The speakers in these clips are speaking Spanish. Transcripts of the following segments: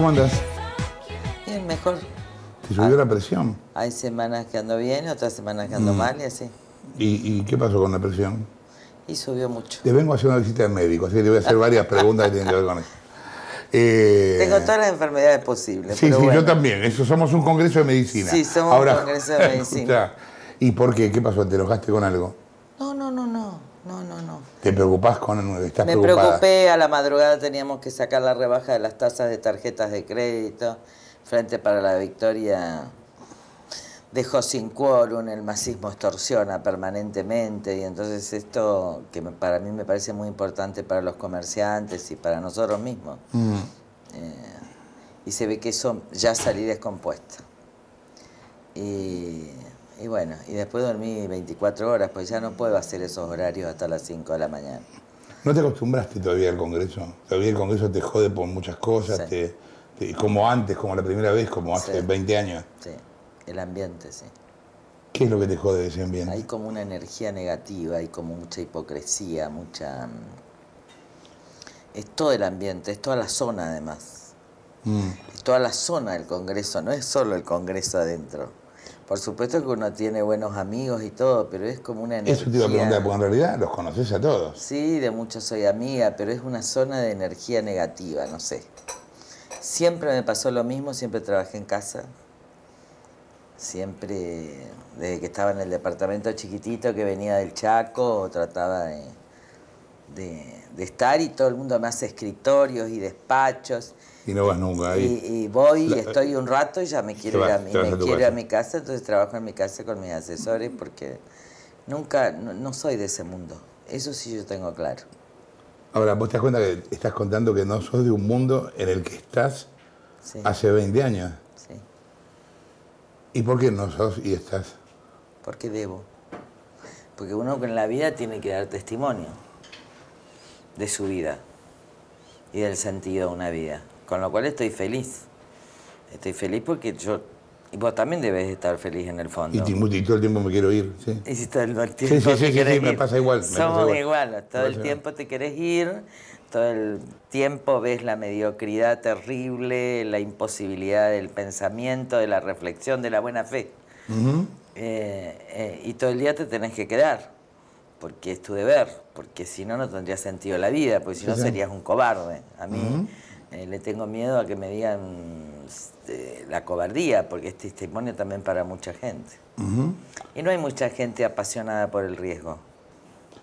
¿Cómo andas? Bien, mejor. ¿Te subió ah, la presión? Hay semanas que ando bien, otras semanas que ando mm. mal y así. ¿Y, qué pasó con la presión? Y subió mucho. Te vengo a hacer una visita de médico, así que te voy a hacer varias preguntas que tienen que ver con eso. Eh, Tengo todas las enfermedades posibles. Sí, sí, yo también. Eso, somos un congreso de medicina. Sí, somos un congreso de medicina. ¿Y por qué? ¿Qué pasó? ¿Te enojaste con algo? No, no, no, no. No, no, no. ¿Te preocupás con estás Me preocupé, a la madrugada teníamos que sacar la rebaja de las tasas de tarjetas de crédito. Frente para la Victoria dejó sin quórum, el masismo extorsiona permanentemente y entonces esto que para mí me parece muy importante para los comerciantes y para nosotros mismos. Mm. Eh, y se ve que eso ya salí descompuesto. Y y bueno, y después dormí 24 horas, pues ya no puedo hacer esos horarios hasta las 5 de la mañana. ¿No te acostumbraste todavía al Congreso? Todavía el Congreso te jode por muchas cosas, como antes, como la primera vez, como hace 20 años. Sí, el ambiente, sí. ¿Qué es lo que te jode de ese ambiente? Hay como una energía negativa, hay como mucha hipocresía, mucha... Mm, es todo el ambiente, es toda la zona además. Mm. Es toda la zona del Congreso, no es solo el Congreso adentro. Por supuesto que uno tiene buenos amigos y todo, pero es como una energía. Eso te iba a preguntar, porque en realidad los conoces a todos. Sí, de muchos soy amiga, pero es una zona de energía negativa, no sé. Siempre me pasó lo mismo, siempre trabajé en casa. Siempre, desde que estaba en el departamento chiquitito que venía del Chaco, trataba de de, estar y todo el mundo me hace escritorios y despachos. Y no vas nunca ahí. Y, y voy y eh, estoy un rato y ya me quiero, a, mi, me quiero a mi casa, entonces trabajo en mi casa con mis asesores porque nunca, no, soy de ese mundo. Eso sí yo tengo claro. Ahora, vos te das cuenta que estás contando que no sos de un mundo en el que estás hace 20 años. Sí. ¿Y por qué no sos y estás? Porque debo. Porque uno en la vida tiene que dar testimonio de su vida y del sentido de una vida. Con lo cual estoy feliz. Estoy feliz porque yo... Y vos también debes estar feliz en el fondo. Y, todo el tiempo me quiero ir. ¿sí? Y todo el tiempo sí, sí, sí, me pasa igual. Somos iguales, Todo el tiempo te querés ir, todo el tiempo ves la mediocridad terrible, la imposibilidad del pensamiento, de la reflexión, de la buena fe. Eh, eh, y todo el día te tenés que quedar porque es tu deber, porque si no, no tendría sentido la vida, porque si no serías un cobarde. A mí eh, le tengo miedo a que me digan este, la cobardía, porque es testimonio también para mucha gente. Y no hay mucha gente apasionada por el riesgo.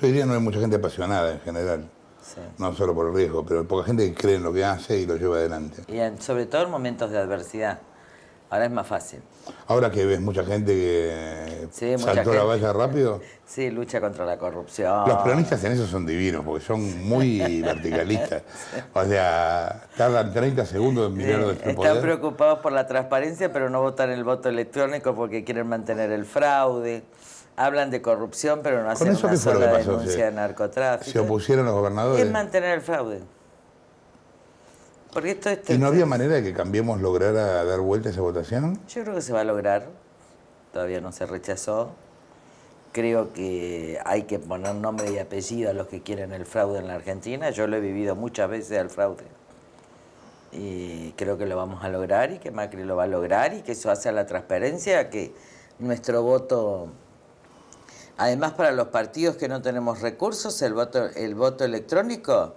Yo diría no hay mucha gente apasionada en general. No solo por el riesgo, pero poca gente que cree en lo que hace y lo lleva adelante. Y sobre todo en momentos de adversidad. Ahora es más fácil. Ahora que ves mucha gente que saltó la valla rápido. Sí, lucha contra la corrupción. Los planistas en eso son divinos, porque son muy verticalistas. O sea, tardan 30 segundos en mirar sí, nuestro Están preocupados por la transparencia, pero no votan el voto electrónico porque quieren mantener el fraude. Hablan de corrupción, pero no hacen una sola denuncia de narcotráfico. Se opusieron los gobernadores. Quieren mantener el fraude. Porque esto, ¿Y no había manera de que Cambiemos lograra dar vuelta a esa votación? Yo creo que se va a lograr. Todavía no se rechazó. Creo que hay que poner nombre y apellido a los que quieren el fraude en la Argentina. Yo lo he vivido muchas veces al fraude. Y creo que lo vamos a lograr y que Macri lo va a lograr y que eso hace la transparencia, que nuestro voto... Además, para los partidos que no tenemos recursos, el voto, el voto electrónico...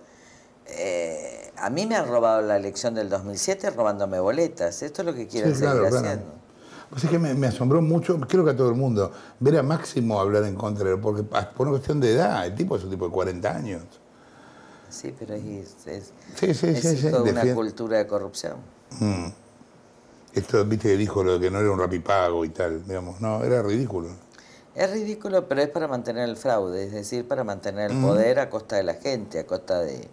Eh, a mí me han robado la elección del 2007 robándome boletas. Esto es lo que quiero seguir haciendo. Pues que me, asombró mucho, creo que a todo el mundo, ver a Máximo hablar en contra de él, porque por una cuestión de edad, el tipo es un tipo de 40 años. Sí, pero es, es, es toda una cultura de corrupción. Mm. Esto, viste que dijo lo de que no era un rapipago y tal, digamos, no, era ridículo. Es ridículo, pero es para mantener el fraude, es decir, para mantener el mm. poder a costa de la gente, a costa de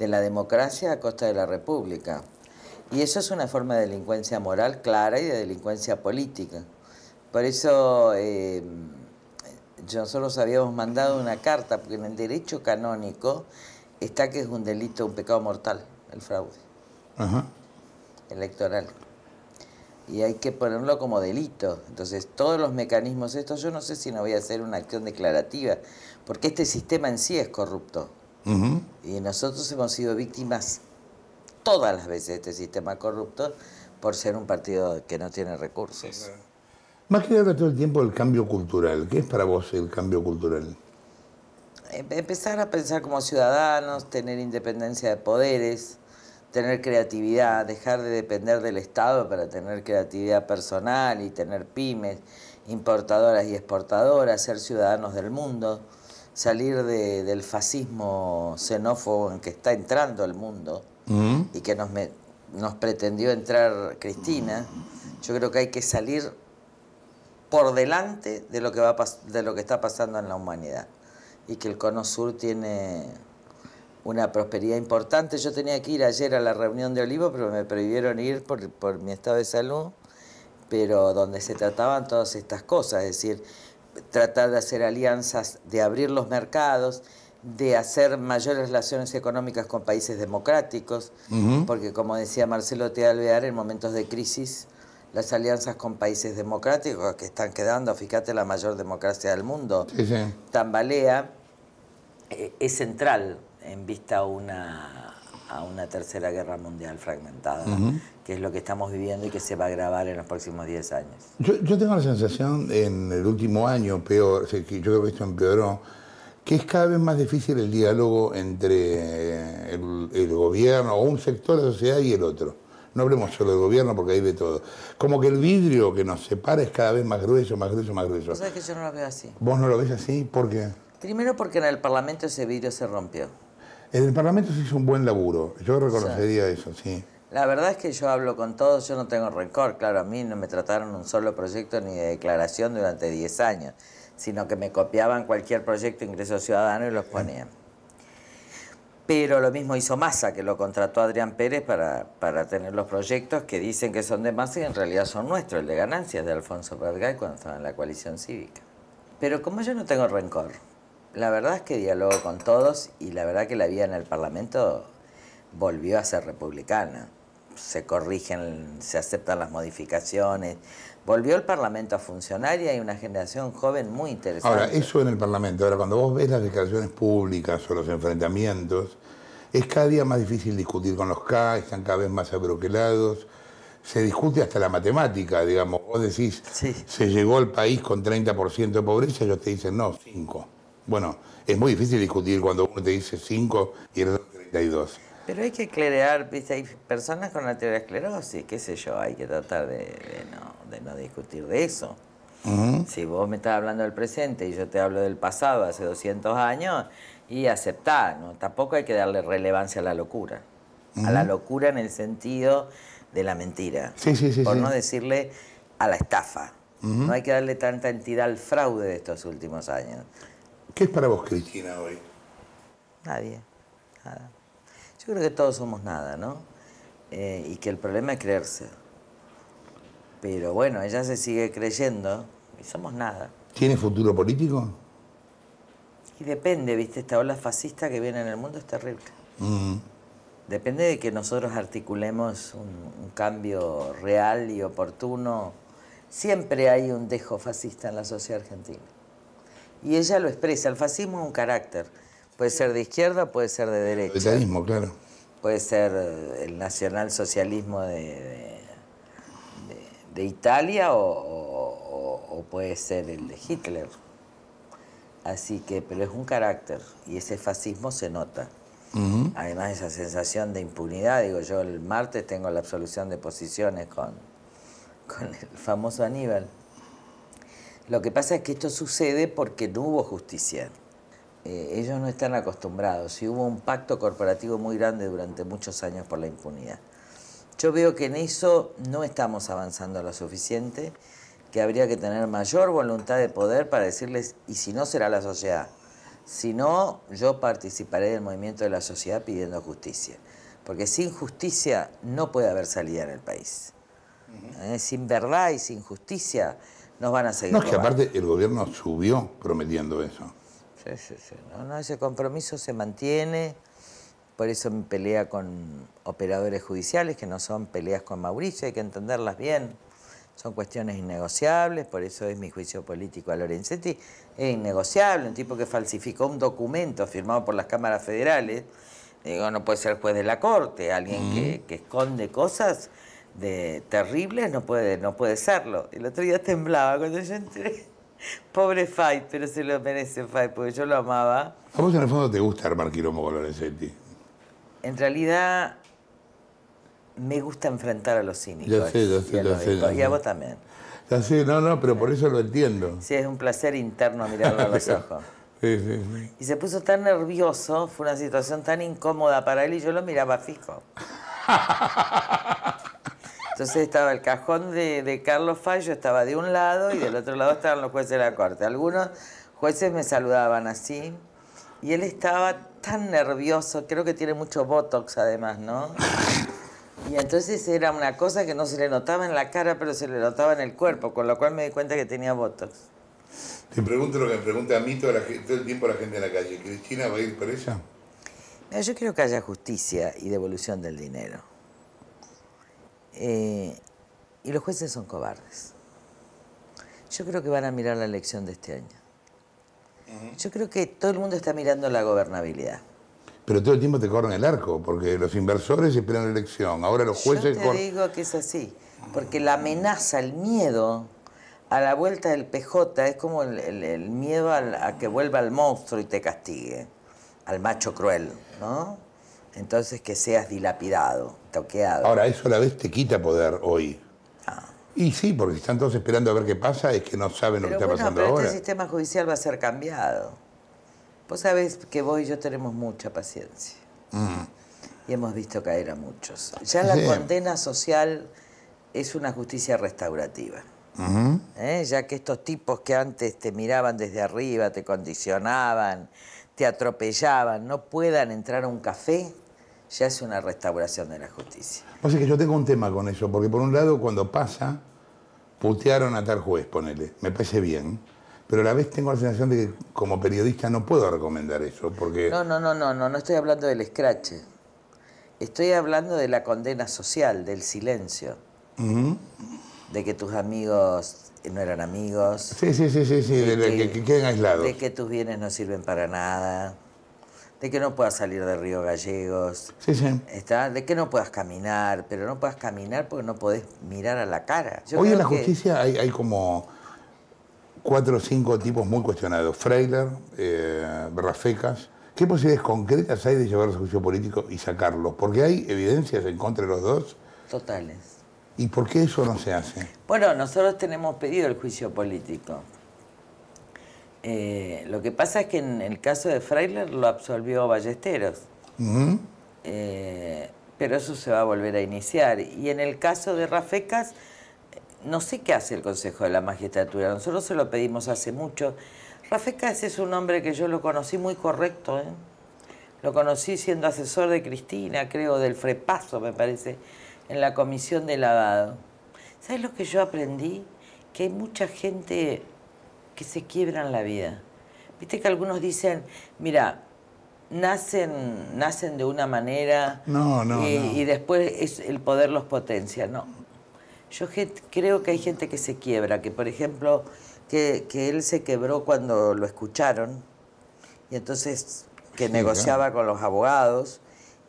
de la democracia a costa de la república. Y eso es una forma de delincuencia moral clara y de delincuencia política. Por eso nosotros eh, habíamos mandado una carta, porque en el derecho canónico está que es un delito, un pecado mortal, el fraude electoral. Y hay que ponerlo como delito. Entonces, todos los mecanismos estos, yo no sé si no voy a hacer una acción declarativa, porque este sistema en sí es corrupto. Y nosotros hemos sido víctimas todas las veces de este sistema corrupto por ser un partido que no tiene recursos. Más que nada todo el tiempo el cambio cultural. ¿Qué es para vos el cambio cultural? Em, empezar a pensar como ciudadanos, tener independencia de poderes, tener creatividad, dejar de depender del Estado para tener creatividad personal y tener pymes, importadoras y exportadoras, ser ciudadanos del mundo salir del fascismo xenófobo en que está entrando el mundo mm. y que nos, nos pretendió entrar Cristina, yo creo que hay que salir por delante de lo que, va, de lo que está pasando en la humanidad y que el Cono Sur tiene una prosperidad importante. Yo tenía que ir ayer a la reunión de Olivo, pero me prohibieron ir por, por mi estado de salud, pero donde se trataban todas estas cosas, es decir, tratar de hacer alianzas, de abrir los mercados, de hacer mayores relaciones económicas con países democráticos, porque como decía Marcelo T. Alvear, en momentos de crisis, las alianzas con países democráticos que están quedando, fíjate, la mayor democracia del mundo, tambalea, eh, es central en vista a una a una tercera guerra mundial fragmentada, que es lo que estamos viviendo y que se va a agravar en los próximos 10 años. Yo, tengo la sensación en el último año, peor, yo creo que esto empeoró, que es cada vez más difícil el diálogo entre eh, el, gobierno o un sector de la sociedad y el otro. No hablemos solo del gobierno porque ahí de todo. Como que el vidrio que nos separa es cada vez más grueso, más grueso, más grueso. ¿Sabes que yo no lo veo así? ¿Vos no lo ves así? ¿Por qué? Primero porque en el Parlamento ese vidrio se rompió. En el Parlamento se hizo un buen laburo, yo reconocería eso, sí. La verdad es que yo hablo con todos, yo no tengo rencor, claro, a mí no me trataron un solo proyecto ni de declaración durante 10 años, sino que me copiaban cualquier proyecto de ingreso ciudadano y los ponían. Pero lo mismo hizo Massa, que lo contrató Adrián Pérez para, para tener los proyectos que dicen que son de Masa y en realidad son nuestros, el de ganancias de Alfonso Vergay cuando estaba en la coalición cívica. Pero como yo no tengo rencor, la verdad es que dialogo con todos y la verdad que la vida en el Parlamento volvió a ser republicana. Se corrigen, se aceptan las modificaciones. Volvió el Parlamento a funcionar y hay una generación joven muy interesante. Ahora, eso en el Parlamento. Ahora, cuando vos ves las declaraciones públicas o los enfrentamientos, es cada día más difícil discutir con los K, están cada vez más abroquelados se discute hasta la matemática, digamos. Vos decís, se llegó al país con 30% de pobreza, ellos te dicen, no, 5. Bueno, es muy difícil discutir cuando uno te dice 5 y el 32. Pero hay que clarear, viste, hay personas con arteriosclerosis, qué sé yo, hay que tratar de, no, discutir de eso. Si vos me estás hablando del presente y yo te hablo del pasado, hace 200 años, y aceptar, Tampoco hay que darle relevancia a la locura. A la locura en el sentido de la mentira. Por no decirle a la estafa. No hay que darle tanta entidad al fraude de estos últimos años. ¿Qué es para vos Cristina hoy? Nadie, nada. Yo creo que todos somos nada, ¿no? Eh, y que el problema es creerse. Pero bueno, ella se sigue creyendo y somos nada. ¿Tiene futuro político? Y depende, viste, esta ola fascista que viene en el mundo es terrible. Mm. Depende de que nosotros articulemos un, cambio real y oportuno. Siempre hay un dejo fascista en la sociedad argentina. Y ella lo expresa, el fascismo es un carácter. Puede ser de izquierda, puede ser de derecha. El claro. Puede ser eh, el nacionalsocialismo de, de, de, Italia o, puede ser el de Hitler. Así que, pero es un carácter y ese fascismo se nota. Además, esa sensación de impunidad, digo yo, el martes tengo la absolución de posiciones con, con el famoso Aníbal. Lo que pasa es que esto sucede porque no hubo justicia. Eh, ellos no están acostumbrados y hubo un pacto corporativo muy grande durante muchos años por la impunidad. Yo veo que en eso no estamos avanzando lo suficiente, que habría que tener mayor voluntad de poder para decirles, y si no será la sociedad, si no, yo participaré del movimiento de la sociedad pidiendo justicia. Porque sin justicia no puede haber salida en el país. Eh, sin verdad y sin justicia nos van a seguir. No, es que aparte el gobierno subió prometiendo eso. Sí, sí, sí. No, ese compromiso se mantiene. Por eso mi pelea con operadores judiciales, que no son peleas con Mauricio, hay que entenderlas bien. Son cuestiones innegociables, por eso es mi juicio político a Lorenzetti. Es innegociable, un tipo que falsificó un documento firmado por las cámaras federales. Digo, no puede ser juez de la corte, alguien que, que esconde cosas de terribles, no puede, no puede serlo. El otro día temblaba cuando yo entré. Pobre Fay, pero se lo merece Fay, porque yo lo amaba. ¿A vos en el fondo te gusta armar quilombo con Lorenzetti? En realidad, me gusta enfrentar a los cínicos. Ya sé, ya sé, sé. y a vos también. Ya sé, no, no, pero por eso lo entiendo. Sí, es un placer interno mirarlo a los ojos. sí, sí. Y se puso tan nervioso, fue una situación tan incómoda para él y yo lo miraba fijo. Entonces estaba el cajón de, Carlos Fallo, estaba de un lado y del otro lado estaban los jueces de la corte. Algunos jueces me saludaban así y él estaba tan nervioso, creo que tiene mucho botox además, ¿no? Y entonces era una cosa que no se le notaba en la cara, pero se le notaba en el cuerpo, con lo cual me di cuenta que tenía botox. Te pregunto lo que me pregunta a mí todo, el tiempo la gente en la calle. ¿Cristina va a ir por ella. yo quiero que haya justicia y devolución del dinero. Eh, y los jueces son cobardes. Yo creo que van a mirar la elección de este año. Yo creo que todo el mundo está mirando la gobernabilidad. Pero todo el tiempo te corren el arco, porque los inversores esperan la elección. Ahora los jueces... Yo te digo que es así, porque la amenaza, el miedo a la vuelta del PJ es como el, miedo a, a, que vuelva el monstruo y te castigue, al macho cruel, ¿no? Entonces que seas dilapidado. Ahora, eso a la vez te quita poder hoy. Ah. Y sí, porque están todos esperando a ver qué pasa, es que no saben lo que está pasando pero este ahora. Este sistema judicial va a ser cambiado. Vos sabés que vos y yo tenemos mucha paciencia. Mm. Y hemos visto caer a muchos. Ya la condena social es una justicia restaurativa. ¿Eh? Ya que estos tipos que antes te miraban desde arriba, te condicionaban, te atropellaban, no puedan entrar a un café ya es una restauración de la justicia. Pasa que yo tengo un tema con eso, porque por un lado cuando pasa, putearon a tal juez, ponele, me parece bien, pero a la vez tengo la sensación de que como periodista no puedo recomendar eso, porque... No, no, no, no, no, no estoy hablando del scratch, estoy hablando de la condena social, del silencio, de que tus amigos no eran amigos. Sí, sí, sí, sí, sí de, que, que, queden aislados. De que tus bienes no sirven para nada de que no puedas salir de Río Gallegos, sí, sí. ¿está? de que no puedas caminar, pero no puedas caminar porque no podés mirar a la cara. Hoy en la justicia hay, como cuatro o cinco tipos muy cuestionados, Freiler, eh, ¿Qué posibilidades concretas hay de llevar a juicio político y sacarlos? Porque hay evidencias en contra de los dos. Totales. ¿Y por qué eso no se hace? Bueno, nosotros tenemos pedido el juicio político. Eh, lo que pasa es que en el caso de Freiler lo absolvió Ballesteros. Eh, pero eso se va a volver a iniciar. Y en el caso de Rafecas, no sé qué hace el Consejo de la Magistratura. Nosotros se lo pedimos hace mucho. Rafecas es un hombre que yo lo conocí muy correcto. ¿eh? Lo conocí siendo asesor de Cristina, creo, del Frepaso, me parece, en la comisión de lavado. ¿Sabes lo que yo aprendí? Que hay mucha gente que se quiebran la vida. Viste que algunos dicen, mira, nacen, nacen de una manera y, después es, el poder los potencia. No. Yo creo que hay gente que se quiebra, que por ejemplo, que, él se quebró cuando lo escucharon y entonces que negociaba con los abogados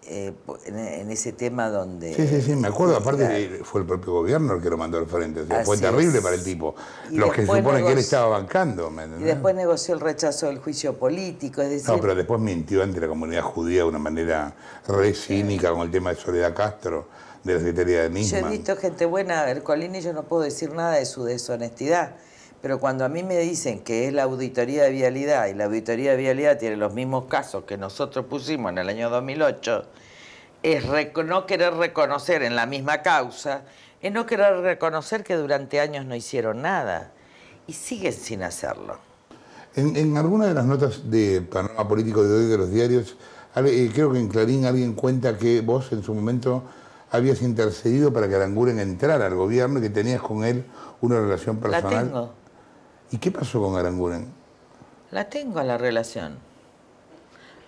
eh, en, ese tema donde... Sí, sí, sí, me acuerdo, aparte fue el propio gobierno el que lo mandó al frente, fue terrible para el tipo, los que suponen que él estaba bancando. y después negoció el rechazo del juicio político, es decir... No, pero después mintió ante la comunidad judía de una manera re cínica con el tema de Soledad Castro, de la Secretaría de misma Yo he visto gente buena, Ercolini, yo no puedo decir nada de su deshonestidad, pero cuando a mí me dicen que es la auditoría de vialidad y la auditoría de vialidad tiene los mismos casos que nosotros pusimos en el año 2008, es no querer reconocer en la misma causa, es no querer reconocer que durante años no hicieron nada y siguen sin hacerlo. En, en alguna de las notas de panorama político de hoy de los diarios, eh, creo que en Clarín alguien cuenta que vos en su momento habías intercedido para que Aranguren entrara al gobierno y que tenías con él una relación personal. La tengo. ¿Y qué pasó con Aranguren? La tengo a la relación.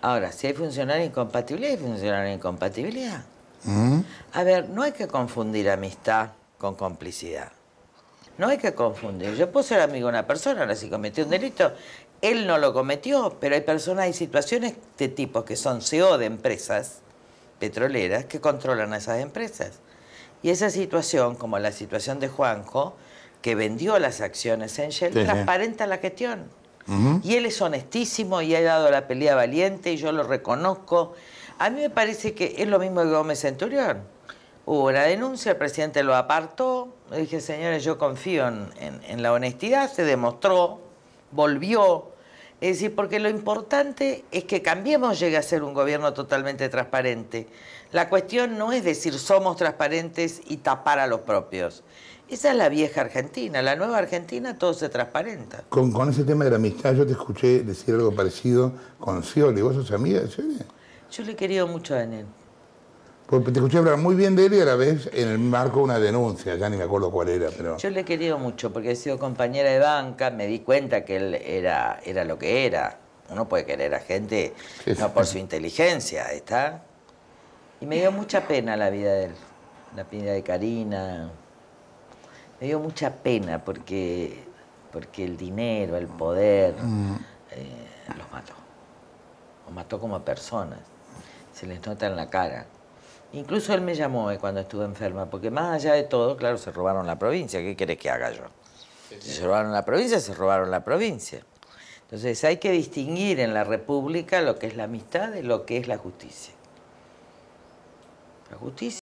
Ahora, si hay funcionario incompatibilidad, hay funcionario incompatibilidad. ¿Mm? A ver, no hay que confundir amistad con complicidad. No hay que confundir. Yo puedo ser amigo de una persona, ahora si cometió un delito, él no lo cometió, pero hay personas, hay situaciones de tipo, que son CEO de empresas petroleras que controlan a esas empresas. Y esa situación, como la situación de Juanjo, que vendió las acciones en Shell, transparenta la gestión. Y él es honestísimo y ha dado la pelea valiente y yo lo reconozco. A mí me parece que es lo mismo que Gómez Centurión. Hubo una denuncia, el presidente lo apartó. Le dije, señores, yo confío en la honestidad. Se demostró, volvió, es decir, porque lo importante es que Cambiemos llegue a ser un gobierno totalmente transparente. La cuestión no es decir somos transparentes y tapar a los propios. Esa es la vieja Argentina, la nueva Argentina todo se transparenta. Con, con ese tema de la amistad yo te escuché decir algo parecido con Scioli. ¿Vos sos amiga de Yo le he querido mucho a Daniel. Porque te escuché hablar muy bien de él y a la vez en el marco de una denuncia, ya ni me acuerdo cuál era. pero Yo le he querido mucho porque he sido compañera de banca, me di cuenta que él era, era lo que era. Uno puede querer a gente no por su inteligencia, ¿está? Y me dio mucha pena la vida de él, la vida de Karina. Me dio mucha pena porque, porque el dinero, el poder, mm. eh, los mató. Los mató como personas. Se les nota en la cara Incluso él me llamó eh, cuando estuve enferma, porque más allá de todo, claro, se robaron la provincia. ¿Qué querés que haga yo? Se robaron la provincia, se robaron la provincia. Entonces hay que distinguir en la República lo que es la amistad de lo que es la justicia. La justicia.